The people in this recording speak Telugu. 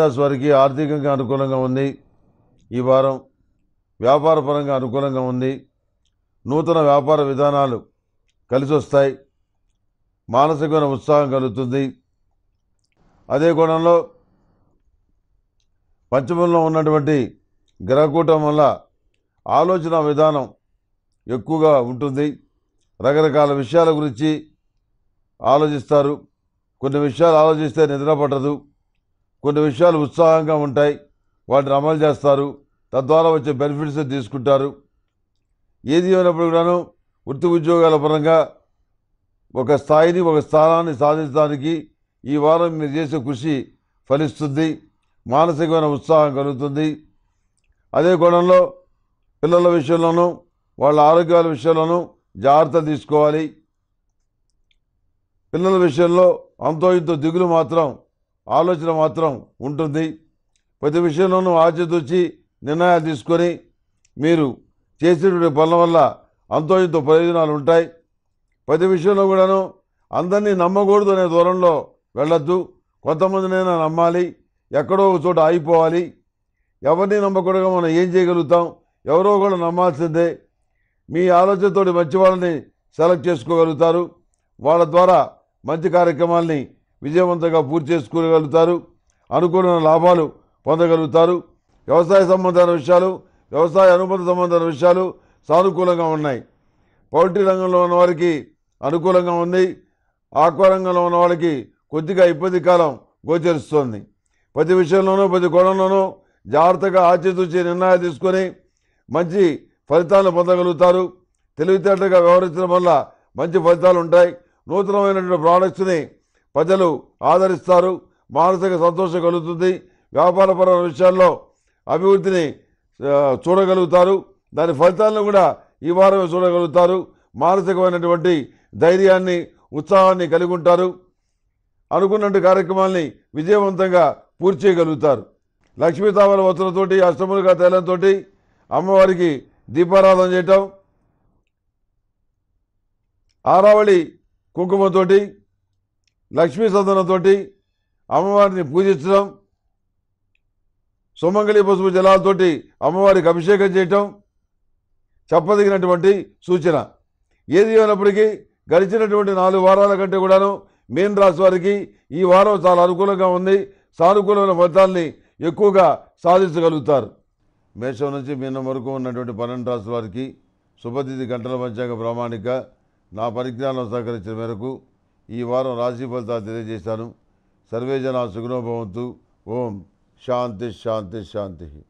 రాశి వారికి ఆర్థికంగా అనుకూలంగా ఉంది ఈ వారం వ్యాపారపరంగా అనుకూలంగా ఉంది నూతన వ్యాపార విధానాలు కలిసి వస్తాయి మానసికమైన ఉత్సాహం కలుగుతుంది అదే కోణంలో పంచమంలో ఉన్నటువంటి గ్రహకూటం వల్ల ఆలోచన విధానం ఎక్కువగా ఉంటుంది రకరకాల విషయాల గురించి ఆలోచిస్తారు కొన్ని విషయాలు ఆలోచిస్తే నిద్ర పట్టదు కొన్ని విషయాలు ఉత్సాహంగా ఉంటాయి వాటిని అమలు చేస్తారు తద్వారా వచ్చే బెనిఫిట్స్ తీసుకుంటారు ఏది ఏమైనప్పుడు కూడాను వృత్తి ఉద్యోగాల పరంగా ఒక స్థాయిని ఒక స్థానాన్ని సాధించడానికి ఈ వారం మీరు చేసే కృషి ఫలిస్తుంది మానసికమైన ఉత్సాహం కలుగుతుంది అదే కోణంలో పిల్లల విషయంలోనూ వాళ్ళ ఆరోగ్యాల విషయంలోనూ జాగ్రత్త తీసుకోవాలి పిల్లల విషయంలో అంతో ఇంతో దిగులు మాత్రం ఆలోచన మాత్రం ఉంటుంది ప్రతి విషయంలోనూ ఆచితూచి నిర్ణయాలు తీసుకొని మీరు చేసేటువంటి పనుల వల్ల అంతో ఇంతో ప్రయోజనాలు ఉంటాయి ప్రతి విషయంలో కూడాను అందరినీ నమ్మకూడదు అనే దూరంలో వెళ్ళొద్దు కొంతమందినైనా నమ్మాలి ఎక్కడో ఒక చోట ఆగిపోవాలి ఎవరిని నమ్మకూడదు మనం ఏం చేయగలుగుతాం ఎవరో కూడా నమ్మాల్సిందే మీ ఆలోచనతోటి మంచి వాళ్ళని సెలెక్ట్ చేసుకోగలుగుతారు వాళ్ళ ద్వారా మంచి కార్యక్రమాల్ని విజయవంతంగా పూర్తి చేసుకోగలుగుతారు అనుకూలమైన లాభాలు పొందగలుగుతారు వ్యవసాయ సంబంధాల విషయాలు వ్యవసాయ అనుబంధ సంబంధాల విషయాలు సానుకూలంగా ఉన్నాయి పౌల్ట్రీ రంగంలో ఉన్న వారికి అనుకూలంగా ఉంది ఆక్వా రంగంలో ఉన్న వాళ్ళకి కొద్దిగా ఇబ్బంది కాలం గోచరిస్తోంది ప్రతి విషయంలోనూ ప్రతి కోణంలోనూ జాగ్రత్తగా ఆచితూచి నిర్ణయాలు తీసుకొని మంచి ఫలితాలను పొందగలుగుతారు తెలివితేటగా వ్యవహరించడం వల్ల మంచి ఫలితాలు ఉంటాయి నూతనమైనటువంటి ప్రోడక్ట్స్ని ప్రజలు ఆదరిస్తారు మానసిక సంతోషం కలుగుతుంది వ్యాపారపర విషయాల్లో అభివృద్ధిని చూడగలుగుతారు దాని ఫలితాలను కూడా ఈ వారమే చూడగలుగుతారు మానసికమైనటువంటి ధైర్యాన్ని ఉత్సాహాన్ని కలిగి ఉంటారు అనుకున్నట్టు కార్యక్రమాల్ని విజయవంతంగా పూర్తి చేయగలుగుతారు లక్ష్మీ తామర వస్తులతోటి అష్టములుగా తేలంతో అమ్మవారికి దీపారాధన చేయటం ఆరావళి కుంకుమతోటి లక్ష్మీ సందనంతో అమ్మవారిని పూజించడం సుమంగళి పసుపు జలాలతోటి అమ్మవారికి అభిషేకం చేయటం చెప్పదగినటువంటి సూచన ఏది ఏమైనప్పటికీ గడిచినటువంటి నాలుగు వారాల కంటే కూడాను మీన రాశి వారికి ఈ వారం చాలా అనుకూలంగా ఉంది సానుకూలమైన ఫలితాలని ఎక్కువగా సాధించగలుగుతారు మేషం నుంచి మీన వరకు ఉన్నటువంటి పన్నెండు రాశి వారికి శుభతిథి గంటల పంచాంగ ప్రామాణిక నా పరిజ్ఞానం సహకరించిన మేరకు ఈ వారం రాశి ఫలితాలు తెలియజేశాను సర్వేజన సుగుణోభవంతు ఓం శాంతి శాంతి శాంతి